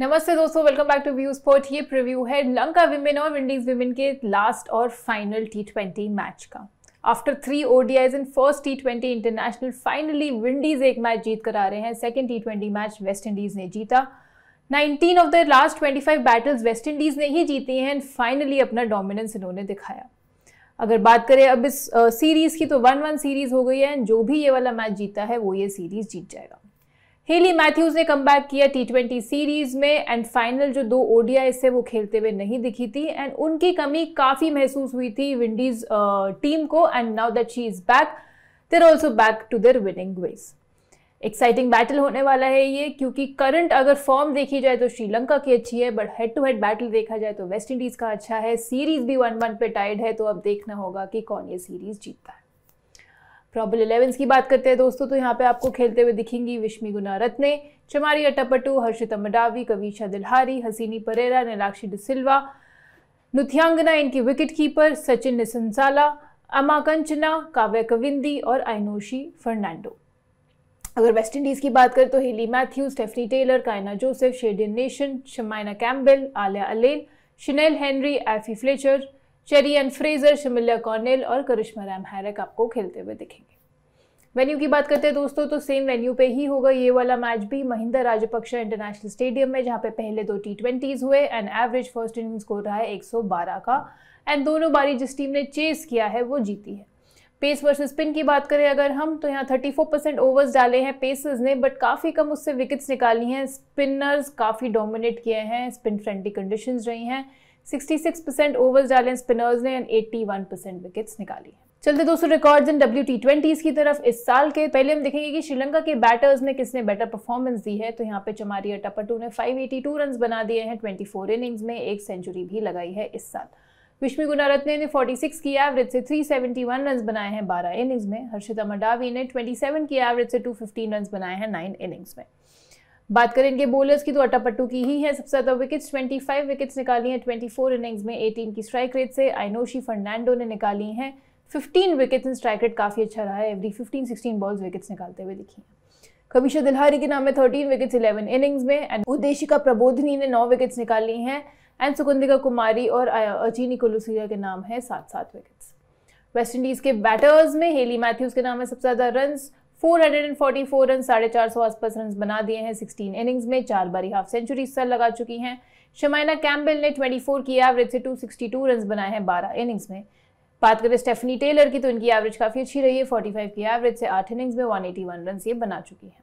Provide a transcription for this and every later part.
नमस्ते दोस्तों welcome back to view sport ये प्रिव्यू है लंका विमेन और विंडीज विमेन के लास्ट और फाइनल टी ट्वेंटी मैच का after three eyes in first T twenty international finally Windies एक मैच जीत कर आ रहे हैं second T twenty match West Indies ने जीता 19 of the last 25 battles West Indies ने ही जीती हैं एंड फाइनली अपना डोमिनेंस इन्होंने दिखाया अगर बात करें अब इस सीरीज़ की तो वन वन सीरीज़ हो गई है एंड जो भी ये वाला मैच जीता है वो ये सीरीज़ जीत जाएगा हेली मैथ्यूज ने कम बैक किया टी ट्वेंटी सीरीज में एंड फाइनल जो दो ओडिया से वो खेलते हुए नहीं दिखी थी एंड उनकी कमी काफ़ी महसूस हुई थी विंडीज टीम को and now that she is back they're also back to their winning ways exciting battle होने वाला है ये क्योंकि करंट अगर फॉर्म देखी जाए तो श्रीलंका की अच्छी है but head to head battle देखा जाए तो वेस्ट इंडीज़ का अच्छा है सीरीज़ भी वन वन पे टाइड है तो अब देखना होगा कि कौन ये सीरीज़ जीतता है प्रॉबल इलेवेंस की बात करते हैं दोस्तों तो यहाँ पे आपको खेलते हुए दिखेंगी विश्मी गुना रत्ने चमारी अट्टापटू हर्षिता मडावी कविशा दिलहारी हसीनी परेरा नीलाक्षी डिसिल्वा नुथियांगना इनकी विकेट कीपर सचिन निसंसाला अमा कंचना काव्य कविंदी और आइनोशी फर्नांडो अगर वेस्ट इंडीज़ की बात करें तो Hayley Matthew Stafanie Taylor Kyana Joseph Shedean Nation Shamaine Campbelle Aaliyah Alleyne Shinelle Henry Afy Fletcher Cherry Ann Fraser Shamilia Connell और करिश्मा रैम हैरक आपको खेलते हुए दिखेंगे वेन्यू की बात करते हैं दोस्तों तो सेम वेन्यू पे ही होगा ये वाला मैच भी महिंदा राजपक्षा इंटरनेशनल स्टेडियम में जहाँ पे पहले दो टी ट्वेंटीज हुए and average first inning score रहा है 112 का एंड दोनों बारी जिस टीम ने चेस किया है वो जीती है पेस वर्सेस स्पिन की बात करें अगर हम तो यहाँ 34 परसेंट ओवर्स डाले हैं पेसर्स ने बट काफ़ी कम उससे विकेट्स निकाली हैं स्पिनर्स काफ़ी डोमिनेट किए हैं स्पिन फ्रेंडली कंडीशंस रही हैं 66 परसेंट ओवर्स डाले हैं स्पिनर्स ने एंड 81 परसेंट विकेट्स निकाली हैं चलते दोस्तों records in W T twenties की तरफ इस साल के पहले हम देखेंगे कि श्रीलंका के बैटर्स ने किसने बेटर परफॉर्मेंस दी है तो यहाँ पे चमारी अटापटू ने 582 रन बना दिए हैं 24 इनिंग्स में एक सेंचुरी भी लगाई है इस साल विश्मी गुनारत्ने ने 46 की एवरेज से 371 रन्स बनाए हैं 12 इनिंग्स में हर्षिता मंडावी ने 27 की एवरेज से 215 रन्स बनाए हैं 9 इनिंग्स में बात करें इनके बॉलर्स की तो अटापट्टू की ही है सबसे ज़्यादा विकेट्स 25 विकेट्स निकाली हैं 24 इनिंग्स में 18 की स्ट्राइक रेट से आइनोशी फर्नांडो ने निकाली हैं fifteen wickets in strike rate काफ़ी अच्छा रहा है every fifteen sixteen balls wickets निकालते हुए दिखी हैं कविशा के नाम में थर्टीन विकेट्स इलेवन इनिंग्स में एंड उद्देशिका प्रबोधनी ने नौ विकेट्स ली हैं एंड सुकुंदिका कुमारी और अचीनी कुलुसिया के नाम है सात सात विकेट्स वेस्ट इंडीज़ के बैटर्स में हेली मैथ्यूज़ के नाम है सबसे ज़्यादा run hundred and forty four run साढ़े चार सौ आसपास रन बना दिए हैं सिक्सटीन इनिंग्स में चार बारी हाफ सेंचुरी सर लगा चुकी हैं शमाइना कैम्बल ने ट्वेंटी फोर की एवरेज से टू सिक्सटी टू रन बनाए हैं बारह इनिंग्स में बात करें स्टेफनी टेलर की तो इनकी एवरेज काफ़ी अच्छी रही है 45 की एवरेज से आठ इनिंग्स में 181 रन ये बना चुकी हैं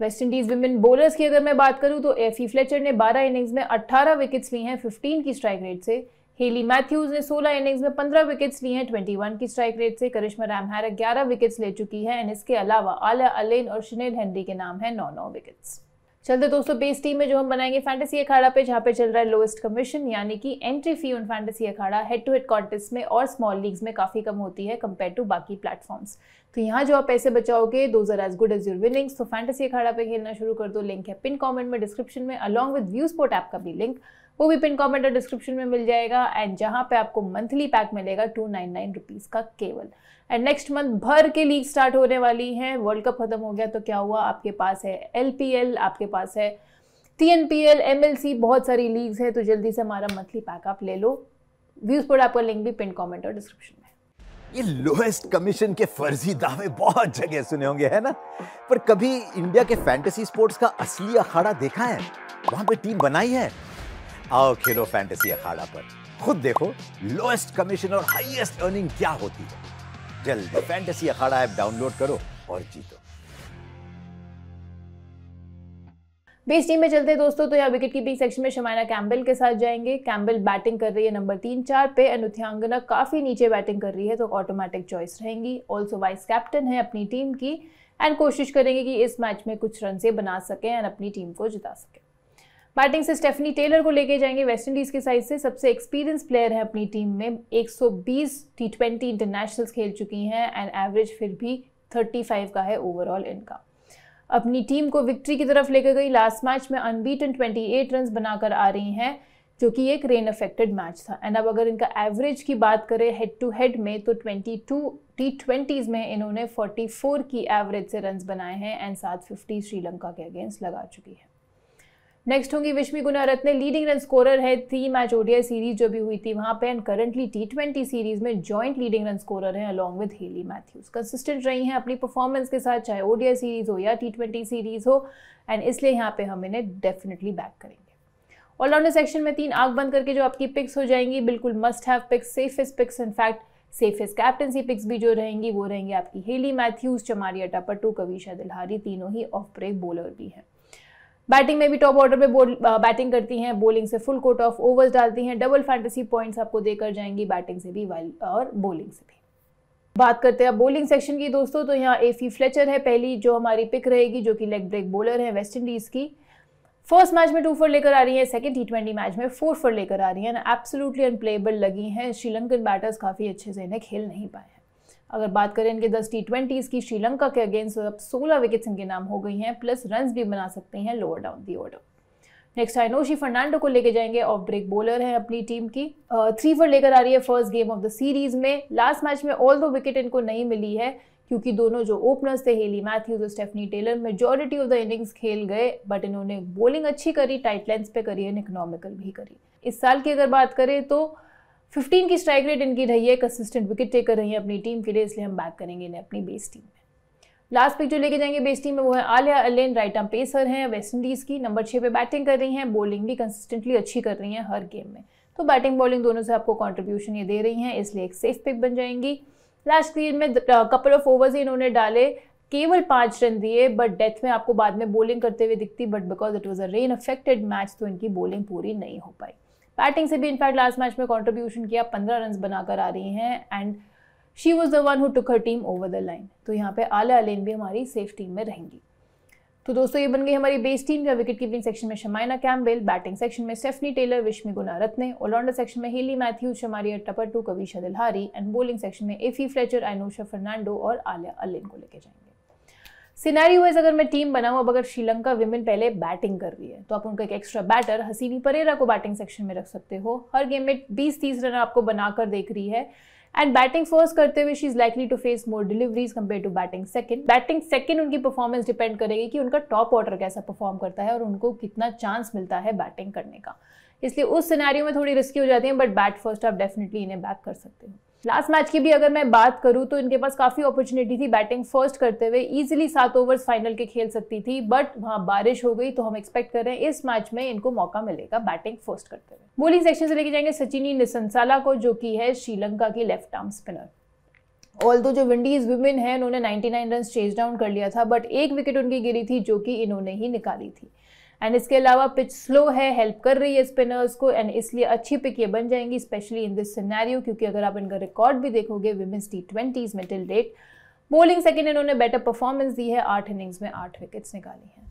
वेस्ट इंडीज़ विमेन बॉलर्स की अगर मैं बात करूँ तो एफी फ्लेचर ने 12 इनिंग्स में 18 विकेट्स ली हैं 15 की स्ट्राइक रेट से हेली मैथ्यूज ने 16 इनिंग्स में 15 विकेट्स ली हैं 21 की स्ट्राइक रेट से करिश्मा रैमहैरा ग्यारह विकेट्स ले चुकी हैं एंड इसके अलावा आला अलेन और शनेल हेनरी के नाम हैं नौ नौ विकेट्स चलते दोस्तों बेस टीम में जो हम बनाएंगे फैंटेसी अखाड़ा पे जहाँ पे चल रहा है लोएस्ट कमीशन यानी कि एंट्री फी उन fantasy Akhada head to head contest में और स्मॉल लीग्स में काफ़ी कम होती है कंपेयर टू बाकी प्लेटफॉर्म्स तो यहाँ जो आप पैसे बचाओगे those are as good as your winnings तो फैंटेसी अखाड़ा पे खेलना शुरू कर दो लिंक है पिन कॉमेंट में डिस्क्रिप्शन में along with view sport app का भी लिंक वो भी पिन कमेंट और डिस्क्रिप्शन में मिल जाएगा एंड जहाँ पे आपको मंथली पैक मिलेगा टू नाइन नाइन रुपीज़ का केवल एंड नेक्स्ट मंथ भर के लीग स्टार्ट होने वाली हैं वर्ल्ड कप ख़त्म हो गया तो क्या हुआ आपके पास है एल आपके पास है T N P L M L C बहुत सारी लीग्स हैं तो जल्दी से हमारा मंथली पैक आप ले लो व्यूज़ पर आपका लिंक भी पिन कॉमेंट और डिस्क्रिप्शन में ये लोएस्ट कमीशन के फर्जी दावे बहुत जगह सुने होंगे है ना पर कभी इंडिया के फैंटेसी स्पोर्ट्स का असली अखाड़ा देखा है वहां पे टीम बनाई है आओ खेलो फैंटेसी अखाड़ा पर खुद देखो लोएस्ट कमीशन और हाईएस्ट अर्निंग क्या होती है जल्दी फैंटेसी अखाड़ा ऐप डाउनलोड करो और जीतो बेस टीम में चलते हैं दोस्तों तो यहाँ विकेट कीपिंग सेक्शन में शमाना कैम्बल के साथ जाएंगे कैम्बल बैटिंग कर रही है नंबर तीन चार पे अनुथ्यांगना काफ़ी नीचे बैटिंग कर रही है तो ऑटोमेटिक चॉइस रहेंगी ऑल्सो वाइस कैप्टन है अपनी टीम की एंड कोशिश करेंगे कि इस मैच में कुछ रन से बना सकें एंड अपनी टीम को जिता सकें बैटिंग से स्टेफनी टेलर को लेके जाएंगे वेस्टइंडीज़ के साइड से सबसे एक्सपीरियंस प्लेयर है अपनी टीम में 120 टी ट्वेंटी इंटरनेशनल्स खेल चुकी हैं एंड एवरेज फिर भी 35 का है ओवरऑल इनका अपनी टीम को विक्ट्री की तरफ लेकर गई लास्ट मैच में अनबीटन 28 रन बनाकर आ रही हैं जो कि एक रेन अफेक्टेड मैच था एंड अब अगर इनका एवरेज की बात करें हेड टू हेड में तो ट्वेंटी टू टी ट्वेंटीज़ में इन्होंने फोर की एवरेज से रन बनाए हैं एंड सात फिफ्टी श्रीलंका के अगेंस्ट लगा चुकी है नेक्स्ट होंगी विश्वी गुना ने लीडिंग रन स्कोरर है थ्री मैच ओडीआई सीरीज जो भी हुई थी वहां पे and currently T twenty series में जॉइंट लीडिंग रन स्कोरर है along with Hayley Matthews consistent रही हैं अपनी परफॉर्मेंस के साथ चाहे ओडीआई सीरीज हो या टी ट्वेंटी सीरीज हो एंड इसलिए यहाँ पे हम इन्हें डेफिनेटली बैक करेंगे ऑलराउंडर सेक्शन में तीन आग बंद करके जो आपकी पिक्स हो जाएंगी बिल्कुल must have picks safest picks in fact safest captaincy picks भी जो रहेंगी वो रहेंगी आपकी हेली मैथ्यूज चमारी अटापट्टू कविशा दिलहारी तीनों ही ऑफ ब्रेक बॉलर भी हैं बैटिंग में भी टॉप ऑर्डर पे बोल बैटिंग करती हैं बॉलिंग से फुल कोट ऑफ ओवर्स डालती हैं डबल फैंटेसी पॉइंट्स आपको देकर जाएंगी बैटिंग से भी वाइल और बॉलिंग से भी बात करते हैं बॉलिंग सेक्शन की दोस्तों तो यहाँ एफी फ्लेचर है पहली जो हमारी पिक रहेगी जो कि लेग ब्रेक बॉलर है वेस्ट इंडीज़ की फर्स्ट मैच में टू फोर लेकर आ रही है सेकंड टी ट्वेंटी मैच में फोर फोर लेकर आ रही है एब्सोल्युटली अनप्लेबल लगी हैं श्रीलंकन बैटर्स काफ़ी अच्छे से इन्हें खेल नहीं पाए अगर बात करें इनके दस टी ट्वेंटीज़ की श्रीलंका के अगेंस्ट अब सोलह विकेट्स इनके नाम हो गई हैं प्लस रन भी बना सकते हैं lower down the order next Inoshi Fernando को लेके जाएंगे ऑफ ब्रेक बॉलर है अपनी टीम की थ्री फोर लेकर आ रही है first game of the series में लास्ट मैच में ऑल दो विकेट इनको नहीं मिली है क्योंकि दोनों जो ओपनर्स थे हेली मैथ्यूज और Stafanie Taylor majority of the innings खेल गए बट इन्होंने बॉलिंग अच्छी करी टाइट लेंथ पे करी एंड इकोनॉमिकल भी करी इस साल की अगर बात करें तो 15 की स्ट्राइक रेट इनकी रही है कंसिस्टेंट विकेट टेकर रही है अपनी टीम के लिए इसलिए हम बैक करेंगे इन्हें अपनी बेस टीम में लास्ट पिक जो लेके जाएंगे बेस टीम में वो है Aaliyah Alleyne right arm pacer हैं वेस्ट इंडीज़ की नंबर छः पे बैटिंग कर रही हैं बॉलिंग भी कंसिस्टेंटली अच्छी कर रही हैं हर गेम में तो बैटिंग बॉलिंग दोनों से आपको कॉन्ट्रीब्यूशन ये दे रही हैं इसलिए एक सेफ पिक बन जाएंगी लास्ट क्रीज में कपल ऑफ ओवर्स ही इन्होंने डाले केवल पाँच रन दिए बट डेथ में आपको बाद में बॉलिंग करते हुए दिखती but because it was a rain affected match तो इनकी बॉलिंग पूरी नहीं हो पाई बैटिंग से भी इनफैक्ट लास्ट मैच में कॉन्ट्रीब्यूशन किया पंद्रह रन बनाकर आ रही हैं and she was the one who took her team over the line तो यहाँ पे आला अलेन भी हमारी सेफ टीम में रहेंगी तो दोस्तों ये बन गई हमारी बेस टीम जब विकेट कीपिंग सेक्शन में शमाइना कैम्बेल बैटिंग सेक्शन में Stafanie Taylor Vishmi Gunaratne all rounder section में हेली मैथ्यूज शमारिया टू Kavisha Dilhari and bowling section में एफी फ्लेचर आयनोशा फर्नांडो और आलिया अलिन को लेके जाएंगे सिनारी वाइज अगर मैं टीम बनाऊँ अब अगर श्रीलंका विमेन पहले बैटिंग कर रही है तो आप उनका एक एक्स्ट्रा बैटर हसीनी परेरा को बैटिंग सेक्शन में रख सकते हो हर गेम में बीस तीस रन आपको बनाकर देख रही है एंड बैटिंग फर्स्ट करते हुए she is likely to face more deliveries compare to batting second batting second उनकी परफॉर्मेंस डिपेंड करेगी कि उनका टॉप ऑर्डर कैसा परफॉर्म करता है और उनको कितना चांस मिलता है बैटिंग करने का इसलिए उस सिनेरियो में थोड़ी रिस्की हो जाती है बट बैट फर्स्ट आप डेफिनेटली इन्हें बैक कर सकते हो लास्ट मैच की भी अगर मैं बात करूं तो इनके पास काफ़ी अपॉर्चुनिटी थी बैटिंग फर्स्ट करते हुए ईजिली सात ओवर्स फाइनल के खेल सकती थी बट वहां बारिश हो गई तो हम एक्सपेक्ट कर रहे हैं इस मैच में इनको मौका मिलेगा बैटिंग फर्स्ट करते हुए बोलिंग सेक्शन से लेके जाएंगे सचिनी निसंसाला को जो की है श्रीलंका की लेफ्ट आर्म स्पिनर ऑल दो जो विंडीज वुमेन है उन्होंने 99 रन चेज डाउन कर लिया था बट एक विकेट उनकी गिरी थी जो कि इन्होंने ही निकाली थी एंड इसके अलावा पिच स्लो है हेल्प कर रही है स्पिनर्स को एंड इसलिए अच्छी पिक ये बन जाएंगी स्पेशली इन दिस सिनेरियो क्योंकि अगर आप इनका रिकॉर्ड भी देखोगे विमेंस टी ट्वेंटीज़ में टिल डेट बोलिंग सेकेंड इन्होंने बेटर परफॉर्मेंस दी है आठ इनिंग्स में आठ विकेट्स निकाली हैं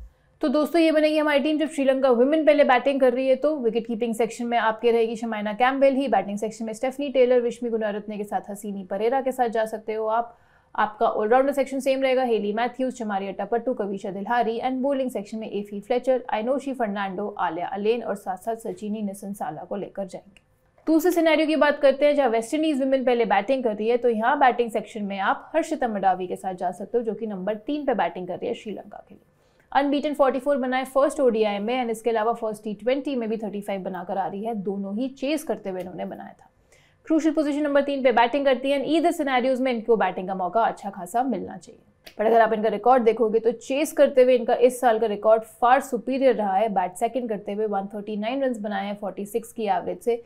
तो दोस्तों ये बनेगी हमारी टीम जब श्रीलंका वुमेन पहले बैटिंग कर रही है तो विकेट कीपिंग सेक्शन में आपके रहेगी शमाइना कैम्बेल ही बैटिंग सेक्शन में स्टेफनी टेलर विश्मी गुनारत्ने के साथ हसीनी परेरा के साथ जा सकते हो आप आपका ऑलराउंडर सेक्शन सेम रहेगा Hayley Matthews Chamari Athapaththu Kavisha Dilhari and bowling section में Afy Fletcher Inoshi Fernando Aaliyah Alleyne और साथ साथ सचिनी साला को लेकर जाएंगे दूसरे सिनेरियो की बात करते हैं जहां वेस्ट इंडीज वुमेन पहले बैटिंग कर रही है तो यहाँ बैटिंग सेक्शन में आप हर्षिता मडावी के साथ जा सकते हो जो कि नंबर तीन पर बैटिंग कर रही है श्रीलंका के लिए अनबीटन 44 बनाए फर्स्ट ओडीआई में एंड इसके अलावा फर्स्ट टी ट्वेंटी में भी 35 बनाकर आ रही है दोनों ही चेस करते हुए इन्होंने बनाया था क्रूशल पोजीशन नंबर तीन पे बैटिंग करती है ईद ईदर सिनेरियोज में इनको बैटिंग का मौका अच्छा खासा मिलना चाहिए बट अगर आप इनका रिकॉर्ड देखोगे तो चेस करते हुए इनका इस साल का रिकॉर्ड फार सुपीरियर रहा है बैट सेकंड करते हुए 139 रन बनाए हैं 46 की एवरेज से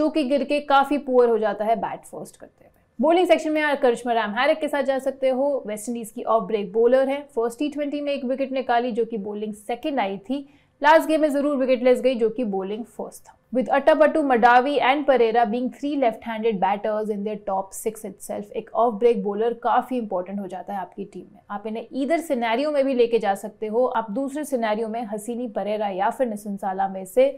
जो कि गिर के काफ़ी पुअर हो जाता है बैट फर्स्ट करते हुए बोलिंग सेक्शन में आप करिश्मा राम हैरिक के साथ जा सकते हो वेस्ट इंडीज़ की ऑफ ब्रेक बॉलर है फर्स्ट टी ट्वेंटी में एक विकेट निकाली जो कि बॉलिंग सेकेंड आई थी लास्ट गेम में जरूर विकेट लेस गई जो कि बॉलिंग फर्स्ट था with Attabattu, Madavi and Perera being three left handed batters in their top six it एक ऑफ ब्रेक बॉलर काफ़ी इंपॉर्टेंट हो जाता है आपकी टीम में आप इन्हें इधर सिनेरियो में भी लेके जा सकते हो आप दूसरे सिनेरियो में हसीनी परेरा या फिर निसंसाला में से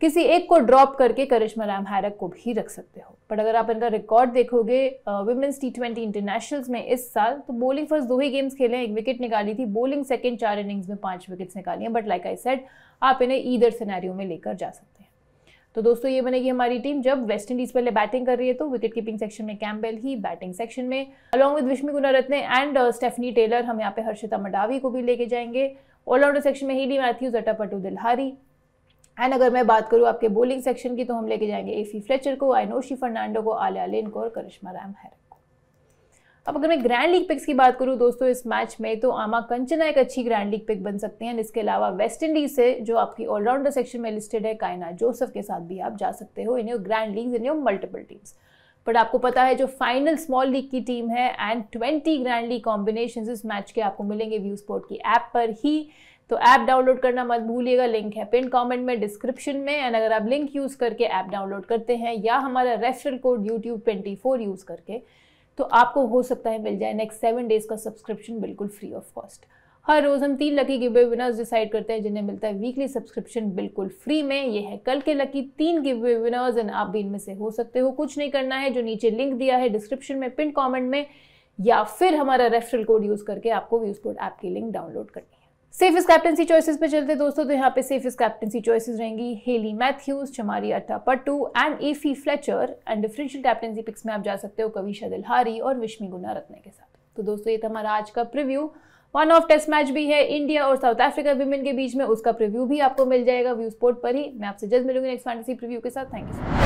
किसी एक को ड्रॉप करके करिश्मा राम हैरक को भी रख सकते हो बट अगर आप इनका रिकॉर्ड देखोगे वुमेंस टी ट्वेंटी इंटरनेशनल्स में इस साल तो बॉलिंग फर्स्ट दो ही गेम्स खेले एक विकेट निकाली थी बॉलिंग सेकेंड चार इनिंग्स में पांच विकेट्स निकाली हैं बट लाइक आई सेट आप इन्हें ईदर सिनेरियो में लेकर जा सकते हैं तो दोस्तों ये बनेगी हमारी टीम जब वेस्ट इंडीज पहले बैटिंग कर रही है तो विकेट कीपिंग सेक्शन में कैम्बेल ही बैटिंग सेक्शन में along with Vishmi Gunaratne and Stafanie Taylor हम यहाँ पे हर्षिता मडावी को भी लेके जाएंगे ऑलराउंडर सेक्शन में Hayley Matthews Athapaththu Dilhari and अगर मैं बात करूँ आपके बोलिंग सेक्शन की तो हम लेके जाएंगे एसी फ्लेचर को आइनोशी फर्नांडो को आलिया लिन को और करिश्मा राम हैरक अब अगर मैं ग्रैंड लीग पिक्स की बात करूं दोस्तों इस मैच में तो आमा कंचना एक अच्छी ग्रैंड लीग पिक बन सकते हैं इसके अलावा वेस्ट इंडीज से जो आपकी ऑलराउंडर सेक्शन में लिस्टेड है कायना जोसेफ के साथ भी आप जा सकते हो in your grand league in your multiple teams but आपको पता है जो फाइनल स्मॉल लीग की टीम है and twenty grand league combination इस मैच के आपको मिलेंगे व्यू स्पोर्ट की ऐप पर ही तो ऐप डाउनलोड करना मत भूलिएगा लिंक है पिन कमेंट में डिस्क्रिप्शन में एंड अगर आप लिंक यूज़ करके ऐप डाउनलोड करते हैं या हमारा referral code YouTube twenty four use करके तो आपको हो सकता है मिल जाए नेक्स्ट सेवन डेज़ का सब्सक्रिप्शन बिल्कुल फ्री ऑफ कॉस्ट हर रोज़ हम तीन लकी गिवे विनर्स डिसाइड करते हैं जिन्हें मिलता है वीकली सब्सक्रिप्शन बिल्कुल फ्री में ये है कल के लकी तीन गिवे विनर्स एंड आप भी इनमें से हो सकते हो कुछ नहीं करना है जो नीचे लिंक दिया है डिस्क्रिप्शन में पिन कमेंट में या फिर हमारा रेफरल कोड यूज़ करके आपको व्यूज कोड ऐप की लिंक डाउनलोड करनी सेफेस्ट कैप्टनसी चॉइसेस पे चलते दोस्तों तो यहाँ पे सेफेस्ट कैप्टनसी चॉइसेस रहेंगी Hayley Matthews Chamari Athapaththu and Afy Fletcher and differential captaincy picks में आप जा सकते हो कविशा दिलहारी और विश्मी गुना रत्ने के साथ तो दोस्तों ये था हमारा आज का preview one off test match भी है इंडिया और साउथ अफ्रीका वीमेन के बीच में उसका प्रिव्यू भी आपको मिल जाएगा व्यू स्पोर्ट पर ही मैं आपसे जल्द मिलूंगी नेक्स्ट फैंटेसी प्रिव्यू के साथ थैंक यू